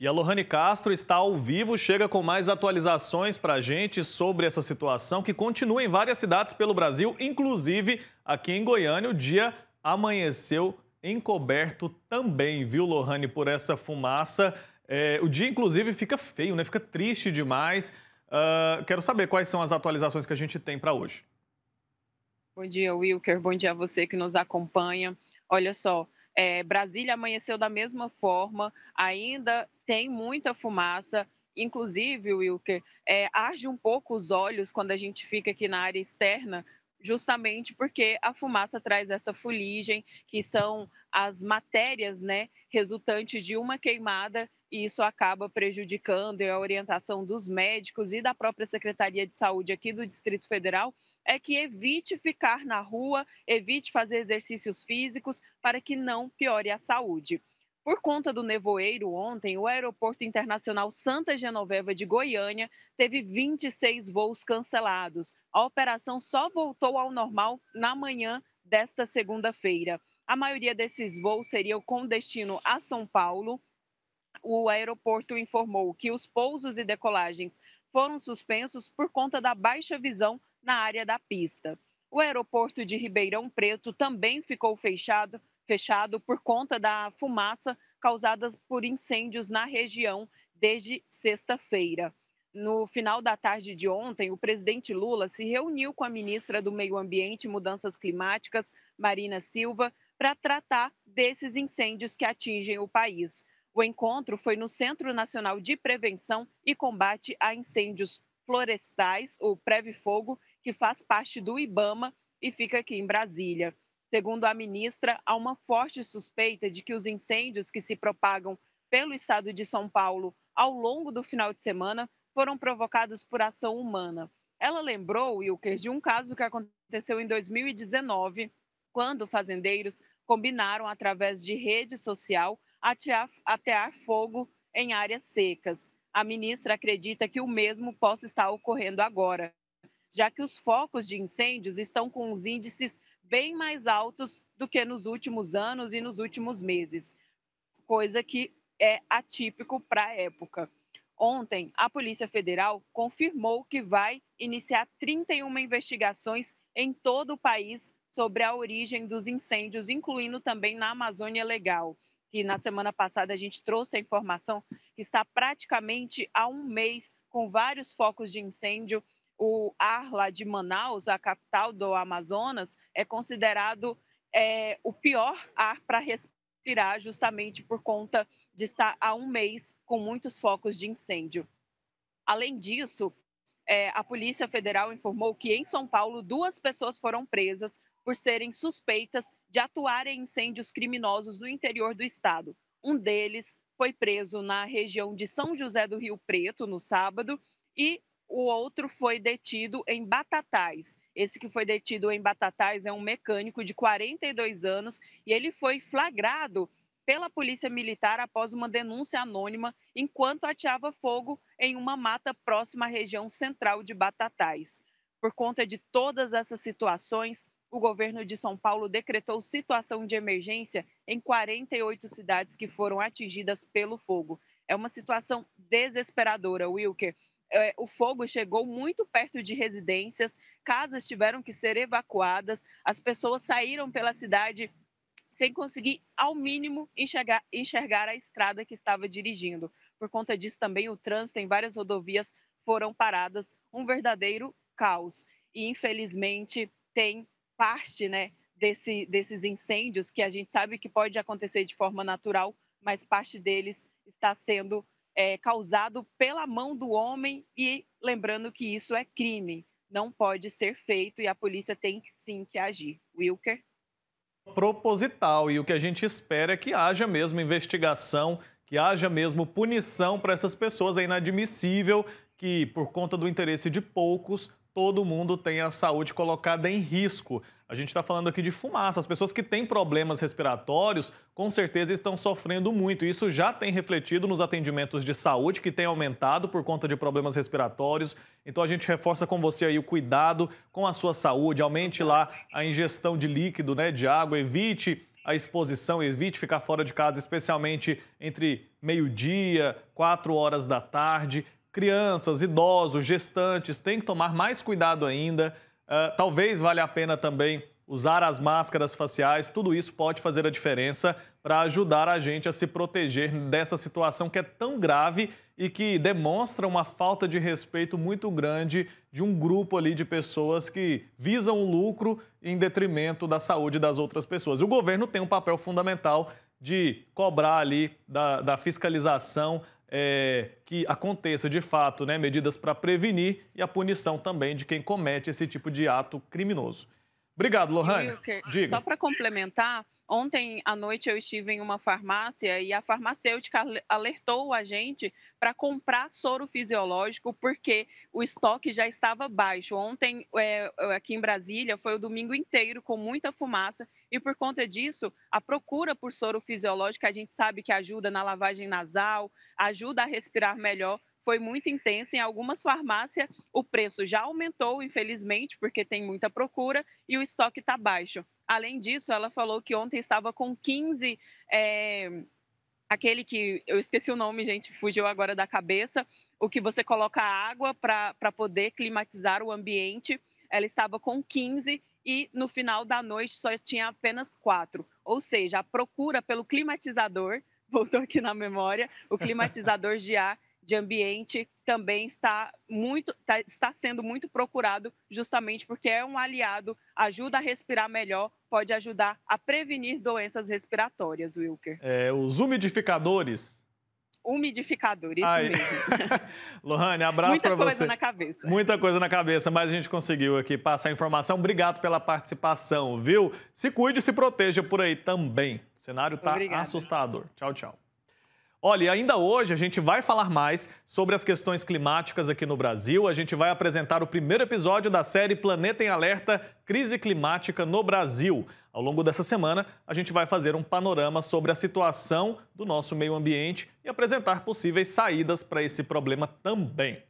E a Lohane Castro está ao vivo, chega com mais atualizações para a gente sobre essa situação que continua em várias cidades pelo Brasil, inclusive aqui em Goiânia. O dia amanheceu encoberto também, viu, Lohane, por essa fumaça. É, o dia, inclusive, fica feio, né? Fica triste demais. Uh, quero saber quais são as atualizações que a gente tem para hoje. Bom dia, Wilker. Bom dia a você que nos acompanha. Olha só, é, Brasília amanheceu da mesma forma, ainda tem muita fumaça. Inclusive, Wilker, é, arde um pouco os olhos quando a gente fica aqui na área externa, justamente porque a fumaça traz essa fuligem, que são as matérias, né, resultante de uma queimada, e isso acaba prejudicando a orientação dos médicos e da própria Secretaria de Saúde aqui do Distrito Federal é que evite ficar na rua, evite fazer exercícios físicos para que não piore a saúde. Por conta do nevoeiro ontem, o Aeroporto Internacional Santa Genoveva de Goiânia teve 26 voos cancelados. A operação só voltou ao normal na manhã desta segunda-feira. A maioria desses voos seriam com destino a São Paulo. O aeroporto informou que os pousos e decolagens foram suspensos por conta da baixa visão na área da pista. O aeroporto de Ribeirão Preto também ficou fechado, fechado por conta da fumaça causada por incêndios na região desde sexta-feira. No final da tarde de ontem, o presidente Lula se reuniu com a ministra do Meio Ambiente e Mudanças Climáticas, Marina Silva, para tratar desses incêndios que atingem o país. O encontro foi no Centro Nacional de Prevenção e Combate a Incêndios florestais, o Preve-Fogo, que faz parte do IBAMA e fica aqui em Brasília. Segundo a ministra, há uma forte suspeita de que os incêndios que se propagam pelo estado de São Paulo ao longo do final de semana foram provocados por ação humana. Ela lembrou, Wilker, de um caso que aconteceu em 2019, quando fazendeiros combinaram, através de rede social, atear, atear fogo em áreas secas a ministra acredita que o mesmo possa estar ocorrendo agora, já que os focos de incêndios estão com os índices bem mais altos do que nos últimos anos e nos últimos meses, coisa que é atípico para a época. Ontem, a Polícia Federal confirmou que vai iniciar 31 investigações em todo o país sobre a origem dos incêndios, incluindo também na Amazônia Legal que na semana passada a gente trouxe a informação que está praticamente há um mês com vários focos de incêndio. O ar lá de Manaus, a capital do Amazonas, é considerado é, o pior ar para respirar, justamente por conta de estar há um mês com muitos focos de incêndio. Além disso, é, a Polícia Federal informou que em São Paulo duas pessoas foram presas por serem suspeitas de atuar em incêndios criminosos no interior do estado. Um deles foi preso na região de São José do Rio Preto no sábado e o outro foi detido em Batatais. Esse que foi detido em Batatais é um mecânico de 42 anos e ele foi flagrado pela polícia militar após uma denúncia anônima enquanto ateava fogo em uma mata próxima à região central de Batatais. Por conta de todas essas situações, o governo de São Paulo decretou situação de emergência em 48 cidades que foram atingidas pelo fogo. É uma situação desesperadora, Wilker. É, o fogo chegou muito perto de residências, casas tiveram que ser evacuadas, as pessoas saíram pela cidade sem conseguir, ao mínimo, enxergar, enxergar a estrada que estava dirigindo. Por conta disso, também o trânsito em várias rodovias foram paradas, um verdadeiro caos. E, infelizmente, tem parte né, desse, desses incêndios, que a gente sabe que pode acontecer de forma natural, mas parte deles está sendo é, causado pela mão do homem e lembrando que isso é crime, não pode ser feito e a polícia tem sim que agir. Wilker? Proposital, e o que a gente espera é que haja mesmo investigação, que haja mesmo punição para essas pessoas, é inadmissível que, por conta do interesse de poucos, todo mundo tem a saúde colocada em risco. A gente está falando aqui de fumaça. As pessoas que têm problemas respiratórios com certeza estão sofrendo muito. Isso já tem refletido nos atendimentos de saúde, que tem aumentado por conta de problemas respiratórios. Então a gente reforça com você aí o cuidado com a sua saúde. Aumente lá a ingestão de líquido, né, de água. Evite a exposição, evite ficar fora de casa, especialmente entre meio-dia, quatro horas da tarde crianças, idosos, gestantes têm que tomar mais cuidado ainda. Uh, talvez valha a pena também usar as máscaras faciais, tudo isso pode fazer a diferença para ajudar a gente a se proteger dessa situação que é tão grave e que demonstra uma falta de respeito muito grande de um grupo ali de pessoas que visam o lucro em detrimento da saúde das outras pessoas. E o governo tem um papel fundamental de cobrar ali da, da fiscalização é, que aconteça de fato né, medidas para prevenir e a punição também de quem comete esse tipo de ato criminoso. Obrigado, Lohane. Só para complementar, Ontem à noite eu estive em uma farmácia e a farmacêutica alertou a gente para comprar soro fisiológico porque o estoque já estava baixo. Ontem, é, é, aqui em Brasília, foi o domingo inteiro com muita fumaça e por conta disso, a procura por soro fisiológico, a gente sabe que ajuda na lavagem nasal, ajuda a respirar melhor, foi muito intensa. Em algumas farmácias, o preço já aumentou, infelizmente, porque tem muita procura e o estoque está baixo. Além disso, ela falou que ontem estava com 15. É, eh, aquele que. Eu esqueci o nome, gente, fugiu agora da cabeça. O que você coloca água para poder climatizar o ambiente. Ela estava com 15 e no final da noite só tinha apenas quatro. Ou seja, a procura pelo climatizador, voltou aqui na memória, o climatizador de ar de ambiente também está muito tá, está sendo muito procurado justamente porque é um aliado, ajuda a respirar melhor, pode ajudar a prevenir doenças respiratórias, Wilker. É, os umidificadores umidificador, isso Aí. mesmo. Lohane, abraço para você. Muita coisa na cabeça. Muita coisa na cabeça, mas a gente conseguiu aqui passar a informação. Obrigado pela participação, viu? Se cuide e se proteja por aí também. O cenário tá assustador. Tchau, tchau. Olha, ainda hoje a gente vai falar mais sobre as questões climáticas aqui no Brasil. A gente vai apresentar o primeiro episódio da série Planeta em Alerta Crise Climática no Brasil. Ao longo dessa semana, a gente vai fazer um panorama sobre a situação do nosso meio ambiente e apresentar possíveis saídas para esse problema também.